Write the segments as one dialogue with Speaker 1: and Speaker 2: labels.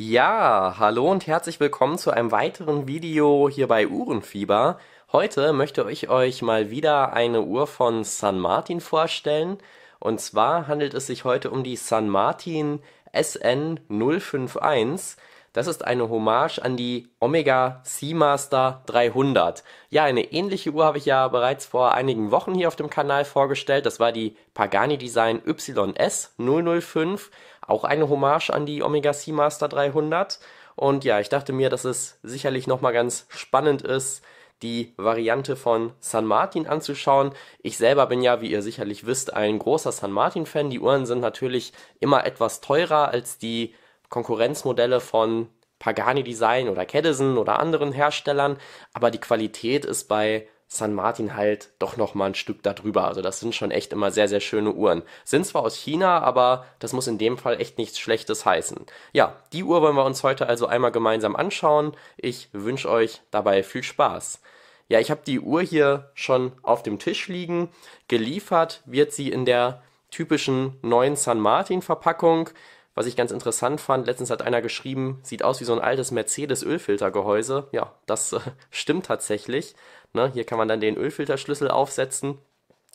Speaker 1: Ja, hallo und herzlich willkommen zu einem weiteren Video hier bei Uhrenfieber. Heute möchte ich euch mal wieder eine Uhr von San Martin vorstellen. Und zwar handelt es sich heute um die San Martin SN051. Das ist eine Hommage an die Omega Seamaster 300. Ja, eine ähnliche Uhr habe ich ja bereits vor einigen Wochen hier auf dem Kanal vorgestellt. Das war die Pagani Design YS005. Auch eine Hommage an die Omega Seamaster 300. Und ja, ich dachte mir, dass es sicherlich nochmal ganz spannend ist, die Variante von San Martin anzuschauen. Ich selber bin ja, wie ihr sicherlich wisst, ein großer San Martin-Fan. Die Uhren sind natürlich immer etwas teurer als die Konkurrenzmodelle von Pagani Design oder Kedison oder anderen Herstellern, aber die Qualität ist bei San Martin halt doch noch mal ein Stück darüber. Also das sind schon echt immer sehr, sehr schöne Uhren. Sind zwar aus China, aber das muss in dem Fall echt nichts Schlechtes heißen. Ja, die Uhr wollen wir uns heute also einmal gemeinsam anschauen. Ich wünsche euch dabei viel Spaß. Ja, ich habe die Uhr hier schon auf dem Tisch liegen. Geliefert wird sie in der typischen neuen San Martin Verpackung. Was ich ganz interessant fand, letztens hat einer geschrieben, sieht aus wie so ein altes Mercedes-Ölfiltergehäuse. Ja, das äh, stimmt tatsächlich. Ne, hier kann man dann den Ölfilterschlüssel aufsetzen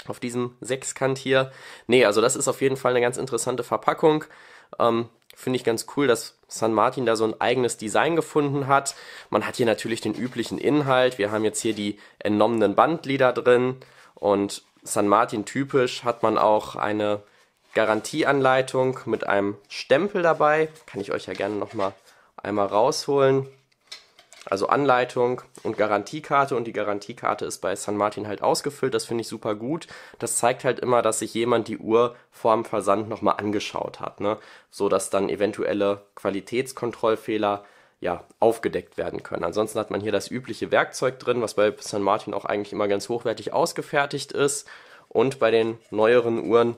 Speaker 1: auf diesem Sechskant hier. Nee, also das ist auf jeden Fall eine ganz interessante Verpackung. Ähm, Finde ich ganz cool, dass San Martin da so ein eigenes Design gefunden hat. Man hat hier natürlich den üblichen Inhalt. Wir haben jetzt hier die entnommenen Bandlieder drin und San Martin typisch hat man auch eine Garantieanleitung mit einem Stempel dabei. Kann ich euch ja gerne nochmal einmal rausholen. Also Anleitung und Garantiekarte und die Garantiekarte ist bei San Martin halt ausgefüllt. Das finde ich super gut. Das zeigt halt immer, dass sich jemand die Uhr vorm Versand nochmal angeschaut hat, ne? So dass dann eventuelle Qualitätskontrollfehler ja, aufgedeckt werden können. Ansonsten hat man hier das übliche Werkzeug drin, was bei San Martin auch eigentlich immer ganz hochwertig ausgefertigt ist. Und bei den neueren Uhren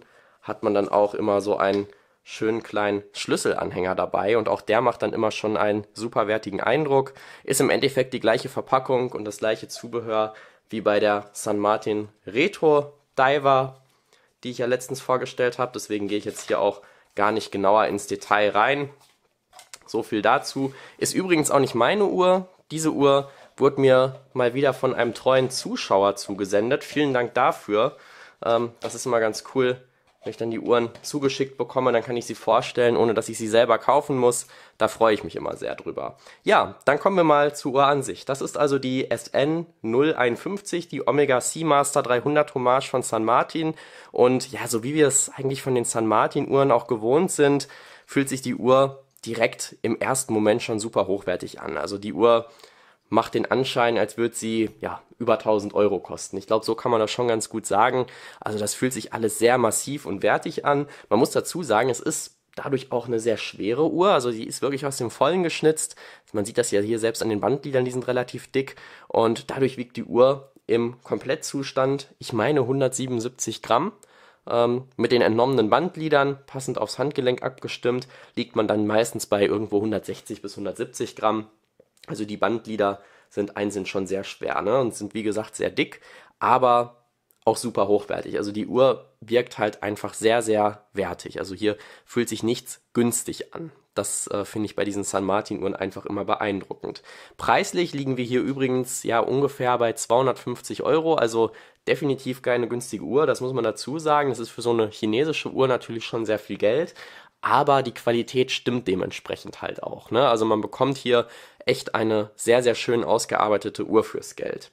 Speaker 1: hat man dann auch immer so einen schönen kleinen Schlüsselanhänger dabei und auch der macht dann immer schon einen superwertigen Eindruck. Ist im Endeffekt die gleiche Verpackung und das gleiche Zubehör wie bei der San Martin Retro Diver, die ich ja letztens vorgestellt habe. Deswegen gehe ich jetzt hier auch gar nicht genauer ins Detail rein. So viel dazu. Ist übrigens auch nicht meine Uhr. Diese Uhr wurde mir mal wieder von einem treuen Zuschauer zugesendet. Vielen Dank dafür. Ähm, das ist immer ganz cool, wenn ich dann die Uhren zugeschickt bekomme, dann kann ich sie vorstellen, ohne dass ich sie selber kaufen muss. Da freue ich mich immer sehr drüber. Ja, dann kommen wir mal zur Uhransicht. Das ist also die SN 051, die Omega Seamaster 300 Hommage von San Martin. Und ja, so wie wir es eigentlich von den San Martin Uhren auch gewohnt sind, fühlt sich die Uhr direkt im ersten Moment schon super hochwertig an. Also die Uhr macht den Anschein, als würde sie ja über 1000 Euro kosten. Ich glaube, so kann man das schon ganz gut sagen. Also das fühlt sich alles sehr massiv und wertig an. Man muss dazu sagen, es ist dadurch auch eine sehr schwere Uhr. Also sie ist wirklich aus dem Vollen geschnitzt. Man sieht das ja hier selbst an den Bandgliedern, die sind relativ dick. Und dadurch wiegt die Uhr im Komplettzustand, ich meine 177 Gramm. Ähm, mit den entnommenen Bandgliedern, passend aufs Handgelenk abgestimmt, liegt man dann meistens bei irgendwo 160 bis 170 Gramm. Also die Bandlieder sind einzeln schon sehr schwer ne? und sind wie gesagt sehr dick, aber auch super hochwertig. Also die Uhr wirkt halt einfach sehr, sehr wertig. Also hier fühlt sich nichts günstig an. Das äh, finde ich bei diesen San Martin Uhren einfach immer beeindruckend. Preislich liegen wir hier übrigens ja ungefähr bei 250 Euro, also definitiv keine günstige Uhr. Das muss man dazu sagen. Das ist für so eine chinesische Uhr natürlich schon sehr viel Geld aber die Qualität stimmt dementsprechend halt auch. Ne? Also man bekommt hier echt eine sehr, sehr schön ausgearbeitete Uhr fürs Geld.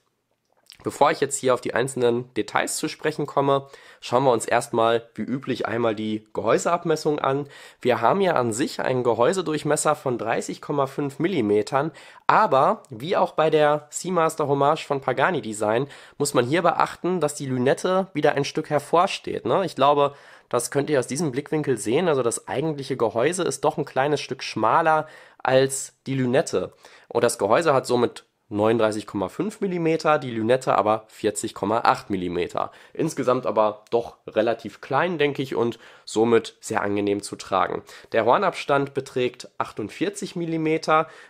Speaker 1: Bevor ich jetzt hier auf die einzelnen Details zu sprechen komme, schauen wir uns erstmal wie üblich einmal die Gehäuseabmessung an. Wir haben ja an sich einen Gehäusedurchmesser von 30,5 mm, aber wie auch bei der Seamaster Hommage von Pagani Design muss man hier beachten, dass die Lünette wieder ein Stück hervorsteht. Ne? Ich glaube, das könnt ihr aus diesem Blickwinkel sehen. Also das eigentliche Gehäuse ist doch ein kleines Stück schmaler als die Lünette. Und das Gehäuse hat somit 39,5 mm, die Lünette aber 40,8 mm. Insgesamt aber doch relativ klein, denke ich, und somit sehr angenehm zu tragen. Der Hornabstand beträgt 48 mm,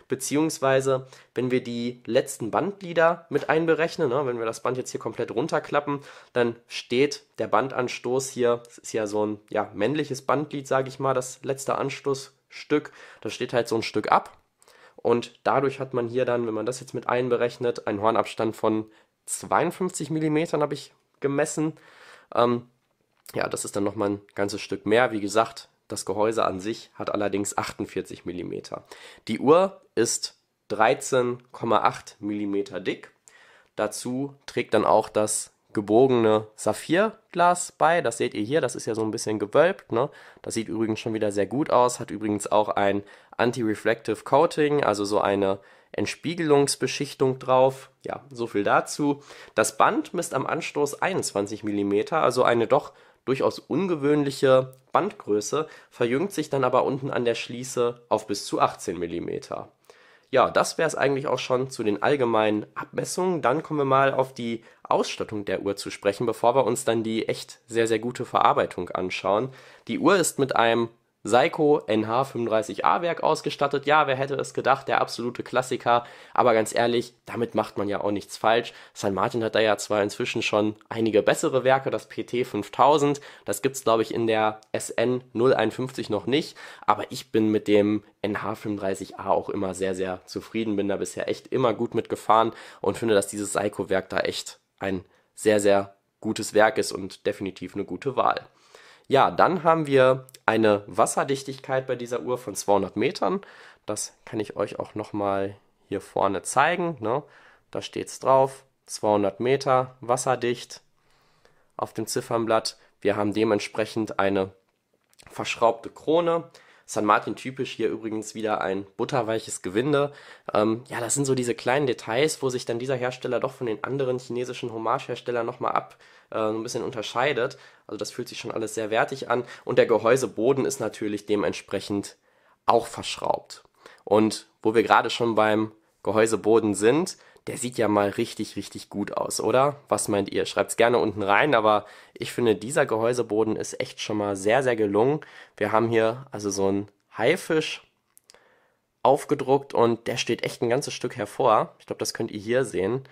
Speaker 1: beziehungsweise wenn wir die letzten Bandlieder mit einberechnen, ne, wenn wir das Band jetzt hier komplett runterklappen, dann steht der Bandanstoß hier, das ist ja so ein ja, männliches Bandlied, sage ich mal, das letzte Anstoßstück, das steht halt so ein Stück ab und dadurch hat man hier dann, wenn man das jetzt mit einberechnet, einen Hornabstand von 52 mm habe ich gemessen. Ähm, ja, das ist dann nochmal ein ganzes Stück mehr. Wie gesagt, das Gehäuse an sich hat allerdings 48 mm. Die Uhr ist 13,8 mm dick. Dazu trägt dann auch das gebogene Saphirglas bei. Das seht ihr hier, das ist ja so ein bisschen gewölbt. Ne? Das sieht übrigens schon wieder sehr gut aus, hat übrigens auch ein Anti-Reflective Coating, also so eine Entspiegelungsbeschichtung drauf. Ja, so viel dazu. Das Band misst am Anstoß 21 mm, also eine doch durchaus ungewöhnliche Bandgröße, verjüngt sich dann aber unten an der Schließe auf bis zu 18 mm ja, das wäre es eigentlich auch schon zu den allgemeinen Abmessungen. Dann kommen wir mal auf die Ausstattung der Uhr zu sprechen, bevor wir uns dann die echt sehr, sehr gute Verarbeitung anschauen. Die Uhr ist mit einem Seiko NH35A-Werk ausgestattet. Ja, wer hätte es gedacht, der absolute Klassiker. Aber ganz ehrlich, damit macht man ja auch nichts falsch. San Martin hat da ja zwar inzwischen schon einige bessere Werke, das PT 5000, das gibt's glaube ich in der SN 051 noch nicht, aber ich bin mit dem NH35A auch immer sehr, sehr zufrieden, bin da bisher echt immer gut mit gefahren und finde, dass dieses Seiko-Werk da echt ein sehr, sehr gutes Werk ist und definitiv eine gute Wahl. Ja, dann haben wir eine Wasserdichtigkeit bei dieser Uhr von 200 Metern. Das kann ich euch auch nochmal hier vorne zeigen. Ne? Da steht es drauf, 200 Meter, wasserdicht auf dem Ziffernblatt. Wir haben dementsprechend eine verschraubte Krone. San Martin typisch hier übrigens wieder ein butterweiches Gewinde. Ähm, ja, das sind so diese kleinen Details, wo sich dann dieser Hersteller doch von den anderen chinesischen Hommageherstellern nochmal ab äh, ein bisschen unterscheidet. Also das fühlt sich schon alles sehr wertig an. Und der Gehäuseboden ist natürlich dementsprechend auch verschraubt. Und wo wir gerade schon beim Gehäuseboden sind, der sieht ja mal richtig, richtig gut aus, oder? Was meint ihr? Schreibt's gerne unten rein, aber ich finde, dieser Gehäuseboden ist echt schon mal sehr, sehr gelungen. Wir haben hier also so einen Haifisch aufgedruckt und der steht echt ein ganzes Stück hervor. Ich glaube, das könnt ihr hier sehen.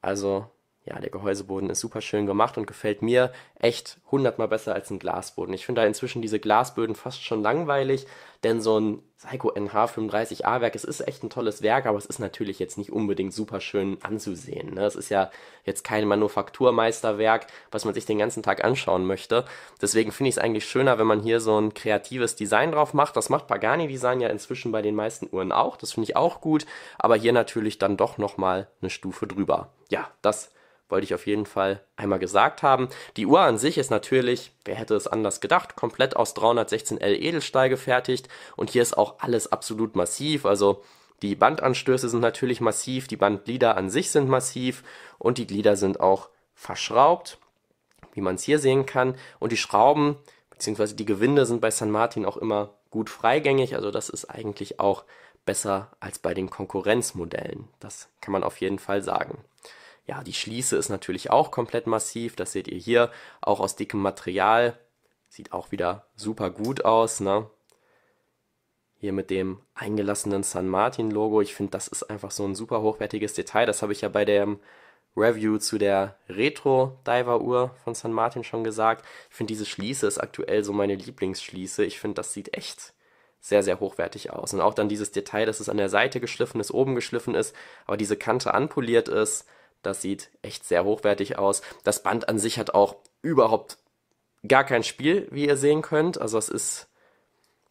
Speaker 1: Also ja, der Gehäuseboden ist super schön gemacht und gefällt mir echt hundertmal besser als ein Glasboden. Ich finde da inzwischen diese Glasböden fast schon langweilig, denn so ein Seiko NH35A-Werk, es ist echt ein tolles Werk, aber es ist natürlich jetzt nicht unbedingt super schön anzusehen. Ne? Es ist ja jetzt kein Manufakturmeisterwerk, was man sich den ganzen Tag anschauen möchte. Deswegen finde ich es eigentlich schöner, wenn man hier so ein kreatives Design drauf macht. Das macht Pagani Design ja inzwischen bei den meisten Uhren auch. Das finde ich auch gut, aber hier natürlich dann doch nochmal eine Stufe drüber. Ja, das wollte ich auf jeden Fall einmal gesagt haben. Die Uhr an sich ist natürlich, wer hätte es anders gedacht, komplett aus 316L Edelstahl gefertigt und hier ist auch alles absolut massiv, also die Bandanstöße sind natürlich massiv, die Bandglieder an sich sind massiv und die Glieder sind auch verschraubt, wie man es hier sehen kann und die Schrauben bzw. die Gewinde sind bei San Martin auch immer gut freigängig, also das ist eigentlich auch besser als bei den Konkurrenzmodellen. Das kann man auf jeden Fall sagen. Ja, die Schließe ist natürlich auch komplett massiv. Das seht ihr hier. Auch aus dickem Material. Sieht auch wieder super gut aus. Ne? Hier mit dem eingelassenen San Martin Logo. Ich finde, das ist einfach so ein super hochwertiges Detail. Das habe ich ja bei dem Review zu der Retro Diver Uhr von San Martin schon gesagt. Ich finde, diese Schließe ist aktuell so meine Lieblingsschließe. Ich finde, das sieht echt sehr, sehr hochwertig aus. Und auch dann dieses Detail, dass es an der Seite geschliffen ist, oben geschliffen ist, aber diese Kante anpoliert ist, das sieht echt sehr hochwertig aus. Das Band an sich hat auch überhaupt gar kein Spiel, wie ihr sehen könnt. Also es ist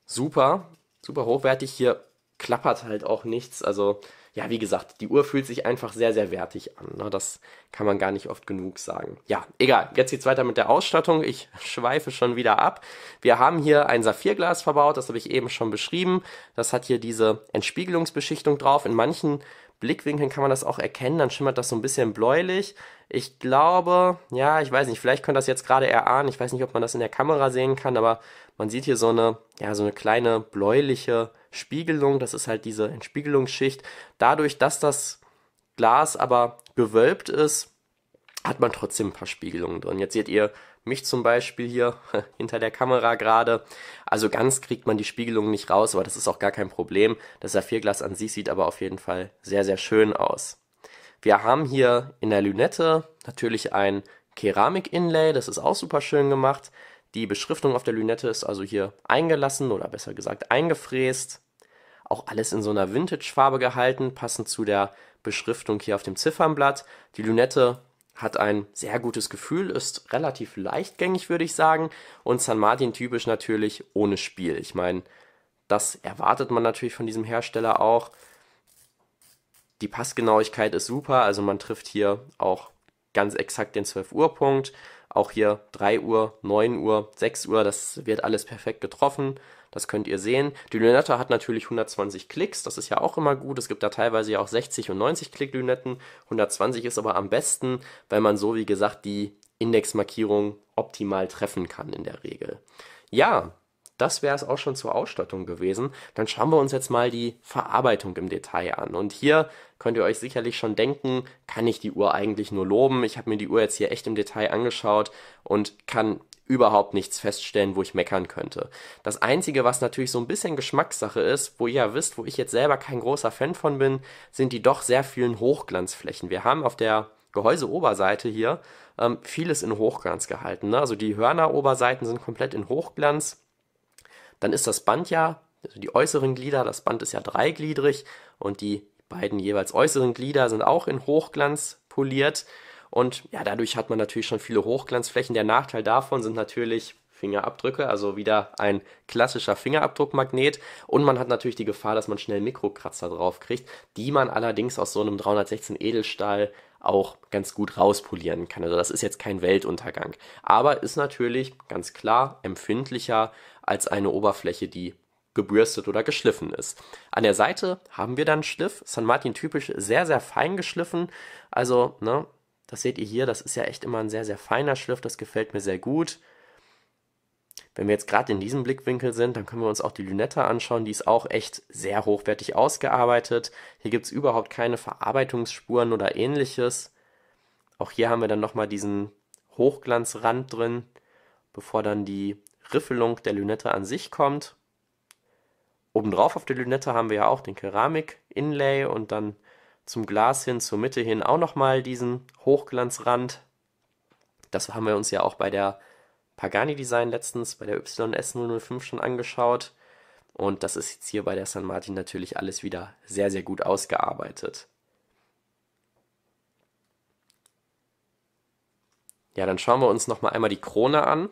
Speaker 1: super, super hochwertig. Hier klappert halt auch nichts. Also ja, wie gesagt, die Uhr fühlt sich einfach sehr, sehr wertig an. Ne? Das kann man gar nicht oft genug sagen. Ja, egal. Jetzt geht's weiter mit der Ausstattung. Ich schweife schon wieder ab. Wir haben hier ein Saphirglas verbaut. Das habe ich eben schon beschrieben. Das hat hier diese Entspiegelungsbeschichtung drauf. In manchen Blickwinkeln kann man das auch erkennen, dann schimmert das so ein bisschen bläulich. Ich glaube, ja, ich weiß nicht, vielleicht könnt ihr das jetzt gerade erahnen, ich weiß nicht, ob man das in der Kamera sehen kann, aber man sieht hier so eine, ja, so eine kleine bläuliche Spiegelung, das ist halt diese Entspiegelungsschicht. Dadurch, dass das Glas aber gewölbt ist, hat man trotzdem ein paar Spiegelungen drin. Jetzt seht ihr mich zum Beispiel hier hinter der Kamera gerade. Also ganz kriegt man die Spiegelung nicht raus, aber das ist auch gar kein Problem. Das Saphirglas an sich sieht aber auf jeden Fall sehr, sehr schön aus. Wir haben hier in der Lünette natürlich ein Keramik-Inlay, das ist auch super schön gemacht. Die Beschriftung auf der Lünette ist also hier eingelassen oder besser gesagt eingefräst. Auch alles in so einer Vintage-Farbe gehalten, passend zu der Beschriftung hier auf dem Ziffernblatt. Die Lünette hat ein sehr gutes Gefühl, ist relativ leichtgängig, würde ich sagen. Und San Martin typisch natürlich ohne Spiel. Ich meine, das erwartet man natürlich von diesem Hersteller auch. Die Passgenauigkeit ist super, also man trifft hier auch ganz exakt den 12 Uhr Punkt. Auch hier 3 Uhr, 9 Uhr, 6 Uhr, das wird alles perfekt getroffen. Das könnt ihr sehen. Die Lünette hat natürlich 120 Klicks, das ist ja auch immer gut. Es gibt da teilweise ja auch 60 und 90 Klick Lünetten. 120 ist aber am besten, weil man so wie gesagt die Indexmarkierung optimal treffen kann in der Regel. Ja, das wäre es auch schon zur Ausstattung gewesen. Dann schauen wir uns jetzt mal die Verarbeitung im Detail an. Und hier könnt ihr euch sicherlich schon denken, kann ich die Uhr eigentlich nur loben. Ich habe mir die Uhr jetzt hier echt im Detail angeschaut und kann überhaupt nichts feststellen, wo ich meckern könnte. Das Einzige, was natürlich so ein bisschen Geschmackssache ist, wo ihr ja wisst, wo ich jetzt selber kein großer Fan von bin, sind die doch sehr vielen Hochglanzflächen. Wir haben auf der Gehäuseoberseite hier ähm, vieles in Hochglanz gehalten. Ne? Also die Hörneroberseiten sind komplett in Hochglanz. Dann ist das Band ja, also die äußeren Glieder, das Band ist ja dreigliedrig und die beiden jeweils äußeren Glieder sind auch in Hochglanz poliert. Und ja, dadurch hat man natürlich schon viele Hochglanzflächen. Der Nachteil davon sind natürlich Fingerabdrücke, also wieder ein klassischer Fingerabdruckmagnet. Und man hat natürlich die Gefahr, dass man schnell Mikrokratzer draufkriegt, die man allerdings aus so einem 316 Edelstahl auch ganz gut rauspolieren kann. Also das ist jetzt kein Weltuntergang. Aber ist natürlich ganz klar empfindlicher als eine Oberfläche, die gebürstet oder geschliffen ist. An der Seite haben wir dann Schliff, San Martin typisch sehr, sehr fein geschliffen. Also, ne, das seht ihr hier, das ist ja echt immer ein sehr, sehr feiner Schliff, das gefällt mir sehr gut. Wenn wir jetzt gerade in diesem Blickwinkel sind, dann können wir uns auch die Lünette anschauen. Die ist auch echt sehr hochwertig ausgearbeitet. Hier gibt es überhaupt keine Verarbeitungsspuren oder ähnliches. Auch hier haben wir dann nochmal diesen Hochglanzrand drin, bevor dann die Riffelung der Lünette an sich kommt. Obendrauf auf der Lünette haben wir ja auch den Keramik-Inlay und dann zum Glas hin, zur Mitte hin auch nochmal diesen Hochglanzrand. Das haben wir uns ja auch bei der Pagani Design letztens, bei der YS005 schon angeschaut. Und das ist jetzt hier bei der San Martin natürlich alles wieder sehr, sehr gut ausgearbeitet. Ja, dann schauen wir uns nochmal einmal die Krone an.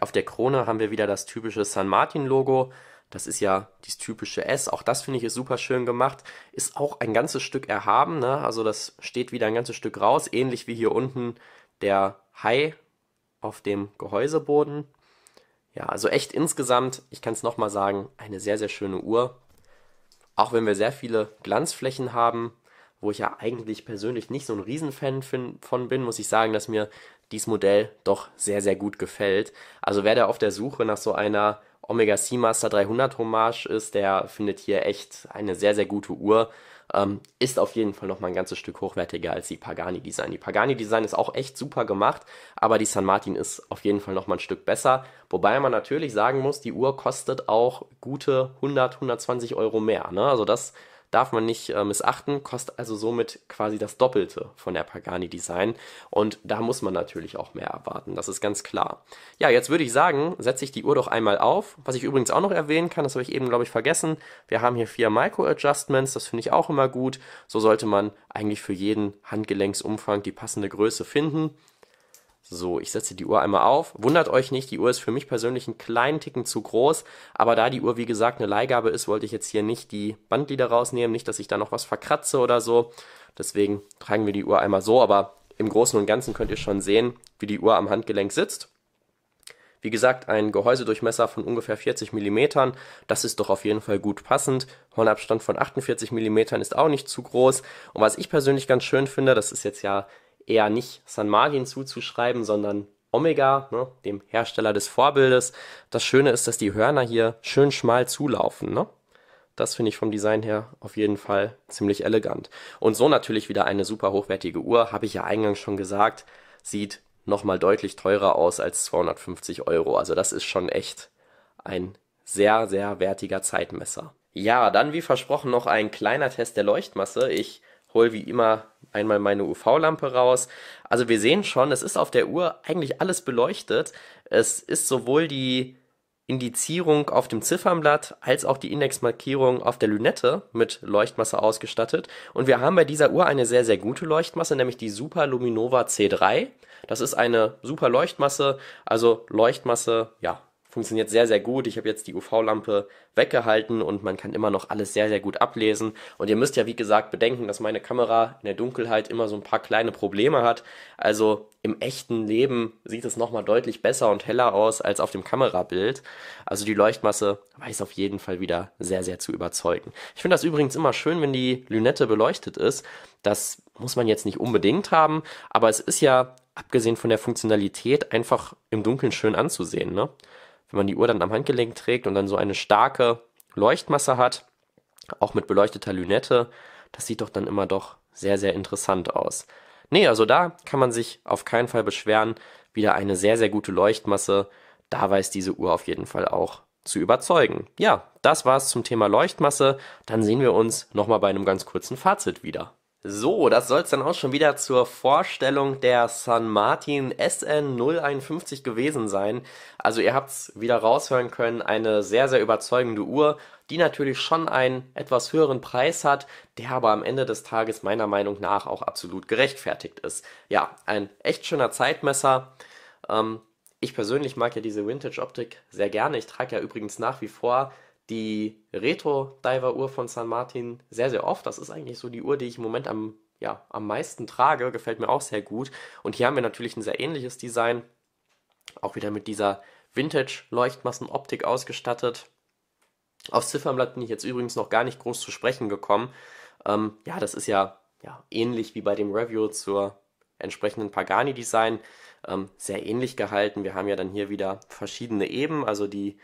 Speaker 1: Auf der Krone haben wir wieder das typische San Martin Logo das ist ja dieses typische S. Auch das finde ich ist super schön gemacht. Ist auch ein ganzes Stück erhaben. Ne? Also das steht wieder ein ganzes Stück raus. Ähnlich wie hier unten der Hai auf dem Gehäuseboden. Ja, also echt insgesamt, ich kann es nochmal sagen, eine sehr, sehr schöne Uhr. Auch wenn wir sehr viele Glanzflächen haben, wo ich ja eigentlich persönlich nicht so ein Riesenfan von bin, muss ich sagen, dass mir dieses Modell doch sehr, sehr gut gefällt. Also wer da auf der Suche nach so einer Omega Seamaster 300 Hommage ist, der findet hier echt eine sehr, sehr gute Uhr. Ähm, ist auf jeden Fall nochmal ein ganzes Stück hochwertiger als die Pagani Design. Die Pagani Design ist auch echt super gemacht, aber die San Martin ist auf jeden Fall nochmal ein Stück besser. Wobei man natürlich sagen muss, die Uhr kostet auch gute 100, 120 Euro mehr. Ne? Also das darf man nicht äh, missachten, kostet also somit quasi das Doppelte von der Pagani Design und da muss man natürlich auch mehr erwarten, das ist ganz klar. Ja, jetzt würde ich sagen, setze ich die Uhr doch einmal auf. Was ich übrigens auch noch erwähnen kann, das habe ich eben glaube ich vergessen, wir haben hier vier Micro Adjustments, das finde ich auch immer gut. So sollte man eigentlich für jeden Handgelenksumfang die passende Größe finden. So, ich setze die Uhr einmal auf. Wundert euch nicht, die Uhr ist für mich persönlich einen kleinen Ticken zu groß. Aber da die Uhr, wie gesagt, eine Leihgabe ist, wollte ich jetzt hier nicht die Bandlieder rausnehmen. Nicht, dass ich da noch was verkratze oder so. Deswegen tragen wir die Uhr einmal so. Aber im Großen und Ganzen könnt ihr schon sehen, wie die Uhr am Handgelenk sitzt. Wie gesagt, ein Gehäusedurchmesser von ungefähr 40 mm, das ist doch auf jeden Fall gut passend. Hornabstand von 48 mm ist auch nicht zu groß. Und was ich persönlich ganz schön finde, das ist jetzt ja eher nicht San Margin zuzuschreiben, sondern Omega, ne, dem Hersteller des Vorbildes. Das Schöne ist, dass die Hörner hier schön schmal zulaufen. Ne? Das finde ich vom Design her auf jeden Fall ziemlich elegant. Und so natürlich wieder eine super hochwertige Uhr, habe ich ja eingangs schon gesagt, sieht nochmal deutlich teurer aus als 250 Euro. Also das ist schon echt ein sehr, sehr wertiger Zeitmesser. Ja, dann wie versprochen noch ein kleiner Test der Leuchtmasse. Ich hole wie immer einmal meine UV-Lampe raus. Also wir sehen schon, es ist auf der Uhr eigentlich alles beleuchtet. Es ist sowohl die Indizierung auf dem Ziffernblatt als auch die Indexmarkierung auf der Lünette mit Leuchtmasse ausgestattet. Und wir haben bei dieser Uhr eine sehr, sehr gute Leuchtmasse, nämlich die Super Luminova C3. Das ist eine super Leuchtmasse, also Leuchtmasse, ja, funktioniert sehr, sehr gut. Ich habe jetzt die UV-Lampe weggehalten und man kann immer noch alles sehr, sehr gut ablesen. Und ihr müsst ja, wie gesagt, bedenken, dass meine Kamera in der Dunkelheit immer so ein paar kleine Probleme hat. Also im echten Leben sieht es nochmal deutlich besser und heller aus als auf dem Kamerabild. Also die Leuchtmasse weiß auf jeden Fall wieder sehr, sehr zu überzeugen. Ich finde das übrigens immer schön, wenn die Lünette beleuchtet ist. Das muss man jetzt nicht unbedingt haben, aber es ist ja, abgesehen von der Funktionalität, einfach im Dunkeln schön anzusehen, ne? wenn man die Uhr dann am Handgelenk trägt und dann so eine starke Leuchtmasse hat, auch mit beleuchteter Lünette, das sieht doch dann immer doch sehr, sehr interessant aus. Nee, also da kann man sich auf keinen Fall beschweren. Wieder eine sehr, sehr gute Leuchtmasse. Da weiß diese Uhr auf jeden Fall auch zu überzeugen. Ja, das war's zum Thema Leuchtmasse. Dann sehen wir uns nochmal bei einem ganz kurzen Fazit wieder. So, das soll es dann auch schon wieder zur Vorstellung der San Martin SN051 gewesen sein. Also ihr habt es wieder raushören können, eine sehr, sehr überzeugende Uhr, die natürlich schon einen etwas höheren Preis hat, der aber am Ende des Tages meiner Meinung nach auch absolut gerechtfertigt ist. Ja, ein echt schöner Zeitmesser. Ähm, ich persönlich mag ja diese Vintage-Optik sehr gerne. Ich trage ja übrigens nach wie vor die Retro-Diver-Uhr von San Martin sehr, sehr oft. Das ist eigentlich so die Uhr, die ich im Moment am, ja, am meisten trage. Gefällt mir auch sehr gut. Und hier haben wir natürlich ein sehr ähnliches Design. Auch wieder mit dieser vintage leuchtmassen optik ausgestattet. Aufs Ziffernblatt bin ich jetzt übrigens noch gar nicht groß zu sprechen gekommen. Ähm, ja, das ist ja, ja ähnlich wie bei dem Review zur entsprechenden Pagani-Design. Ähm, sehr ähnlich gehalten. Wir haben ja dann hier wieder verschiedene Eben, also die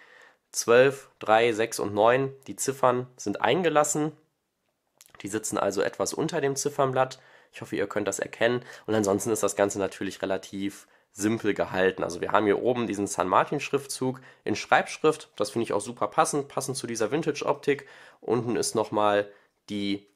Speaker 1: 12, 3, 6 und 9, die Ziffern sind eingelassen. Die sitzen also etwas unter dem Ziffernblatt. Ich hoffe, ihr könnt das erkennen. Und ansonsten ist das Ganze natürlich relativ simpel gehalten. Also wir haben hier oben diesen San Martin Schriftzug in Schreibschrift. Das finde ich auch super passend, passend zu dieser Vintage Optik. Unten ist nochmal die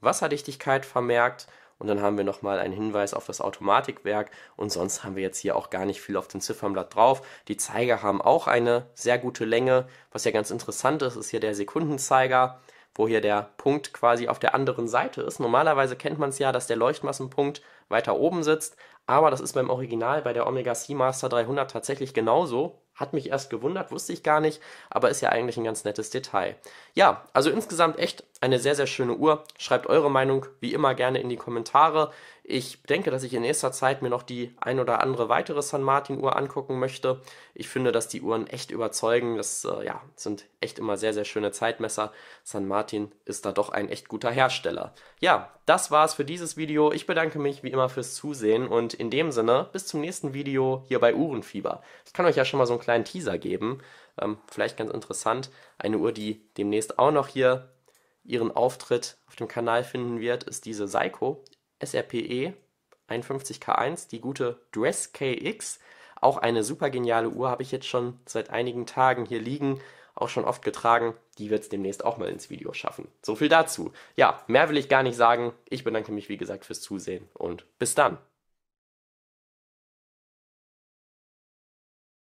Speaker 1: Wasserdichtigkeit vermerkt. Und dann haben wir nochmal einen Hinweis auf das Automatikwerk. Und sonst haben wir jetzt hier auch gar nicht viel auf dem Ziffernblatt drauf. Die Zeiger haben auch eine sehr gute Länge. Was ja ganz interessant ist, ist hier der Sekundenzeiger wo hier der Punkt quasi auf der anderen Seite ist. Normalerweise kennt man es ja, dass der Leuchtmassenpunkt weiter oben sitzt, aber das ist beim Original bei der Omega Seamaster 300 tatsächlich genauso. Hat mich erst gewundert, wusste ich gar nicht, aber ist ja eigentlich ein ganz nettes Detail. Ja, also insgesamt echt eine sehr, sehr schöne Uhr. Schreibt eure Meinung wie immer gerne in die Kommentare. Ich denke, dass ich in nächster Zeit mir noch die ein oder andere weitere San Martin Uhr angucken möchte. Ich finde, dass die Uhren echt überzeugen. Das äh, ja, sind echt immer sehr, sehr schöne Zeitmesser. San Martin ist da doch ein echt guter Hersteller. Ja, das war's für dieses Video. Ich bedanke mich wie immer fürs Zusehen und in dem Sinne bis zum nächsten Video hier bei Uhrenfieber. Ich kann euch ja schon mal so einen kleinen Teaser geben. Ähm, vielleicht ganz interessant. Eine Uhr, die demnächst auch noch hier ihren Auftritt auf dem Kanal finden wird, ist diese Seiko SRPE 51K1, die gute Dress KX. Auch eine super geniale Uhr habe ich jetzt schon seit einigen Tagen hier liegen, auch schon oft getragen. Die wird es demnächst auch mal ins Video schaffen. So viel dazu. Ja, mehr will ich gar nicht sagen. Ich bedanke mich wie gesagt fürs Zusehen und bis dann.